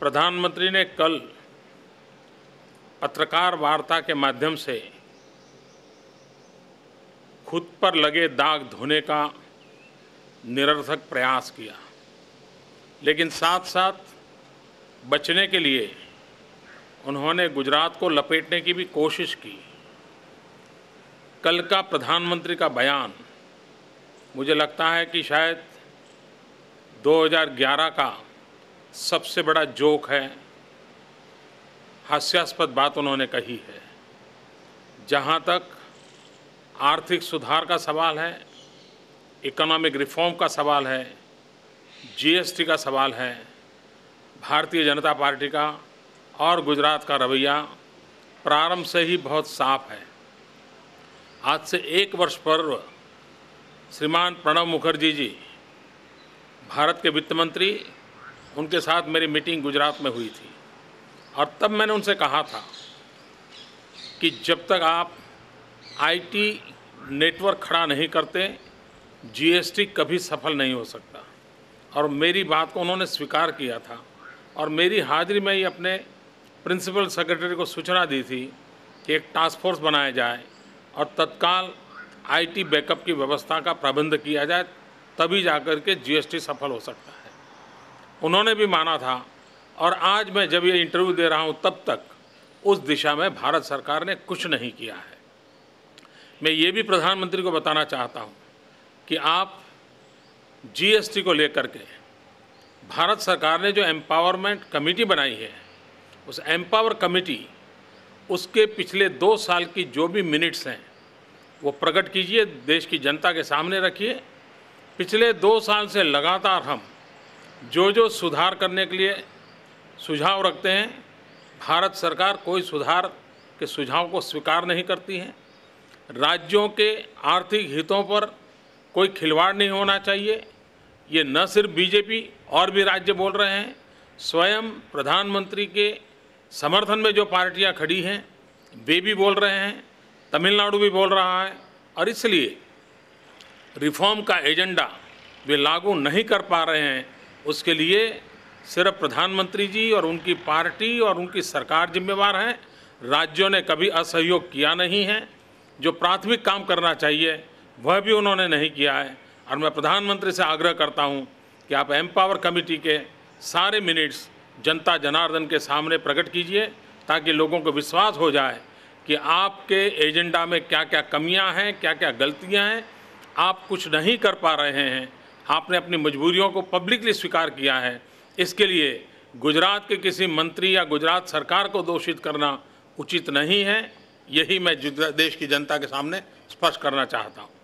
प्रधानमंत्री ने कल पत्रकार वार्ता के माध्यम से खुद पर लगे दाग धोने का निरर्थक प्रयास किया लेकिन साथ साथ बचने के लिए उन्होंने गुजरात को लपेटने की भी कोशिश की कल का प्रधानमंत्री का बयान मुझे लगता है कि शायद 2011 का सबसे बड़ा जोक है हास्यास्पद बात उन्होंने कही है जहाँ तक आर्थिक सुधार का सवाल है इकोनॉमिक रिफॉर्म का सवाल है जीएसटी का सवाल है भारतीय जनता पार्टी का और गुजरात का रवैया प्रारंभ से ही बहुत साफ है आज से एक वर्ष पर्व श्रीमान प्रणब मुखर्जी जी भारत के वित्त मंत्री उनके साथ मेरी मीटिंग गुजरात में हुई थी और तब मैंने उनसे कहा था कि जब तक आप आईटी नेटवर्क खड़ा नहीं करते जीएसटी कभी सफल नहीं हो सकता और मेरी बात को उन्होंने स्वीकार किया था और मेरी हाजिरी में ही अपने प्रिंसिपल सेक्रेटरी को सूचना दी थी कि एक टास्क फोर्स बनाया जाए और तत्काल आईटी बैकअप की व्यवस्था का प्रबंध किया जाए तभी जाकर के जीएसटी सफल हो सकता है उन्होंने भी माना था और आज मैं जब ये इंटरव्यू दे रहा हूँ तब तक उस दिशा में भारत सरकार ने कुछ नहीं किया है मैं ये भी प्रधानमंत्री को बताना चाहता हूँ कि आप जीएसटी को लेकर के भारत सरकार ने जो एम्पावरमेंट कमेटी बनाई है उस एम्पावर कमेटी उसके पिछले दो साल की जो भी मिनट्स हैं वो प्रकट कीजिए देश की जनता के सामने रखिए पिछले दो साल से लगातार हम जो जो सुधार करने के लिए सुझाव रखते हैं भारत सरकार कोई सुधार के सुझाव को स्वीकार नहीं करती है राज्यों के आर्थिक हितों पर कोई खिलवाड़ नहीं होना चाहिए ये न सिर्फ बीजेपी और भी राज्य बोल रहे हैं स्वयं प्रधानमंत्री के समर्थन में जो पार्टियां खड़ी हैं वे भी बोल रहे हैं तमिलनाडु भी बोल रहा है और इसलिए रिफॉर्म का एजेंडा वे लागू नहीं कर पा रहे हैं उसके लिए सिर्फ प्रधानमंत्री जी और उनकी पार्टी और उनकी सरकार जिम्मेवार हैं राज्यों ने कभी असहयोग किया नहीं है जो प्राथमिक काम करना चाहिए वह भी उन्होंने नहीं किया है और मैं प्रधानमंत्री से आग्रह करता हूँ कि आप एम्पावर कमेटी के सारे मिनट्स जनता जनार्दन के सामने प्रकट कीजिए ताकि लोगों को विश्वास हो जाए कि आपके एजेंडा में क्या क्या कमियां हैं क्या क्या गलतियां हैं आप कुछ नहीं कर पा रहे हैं आपने अपनी मजबूरियों को पब्लिकली स्वीकार किया है इसके लिए गुजरात के किसी मंत्री या गुजरात सरकार को दोषित करना उचित नहीं है यही मैं देश की जनता के सामने स्पष्ट करना चाहता हूँ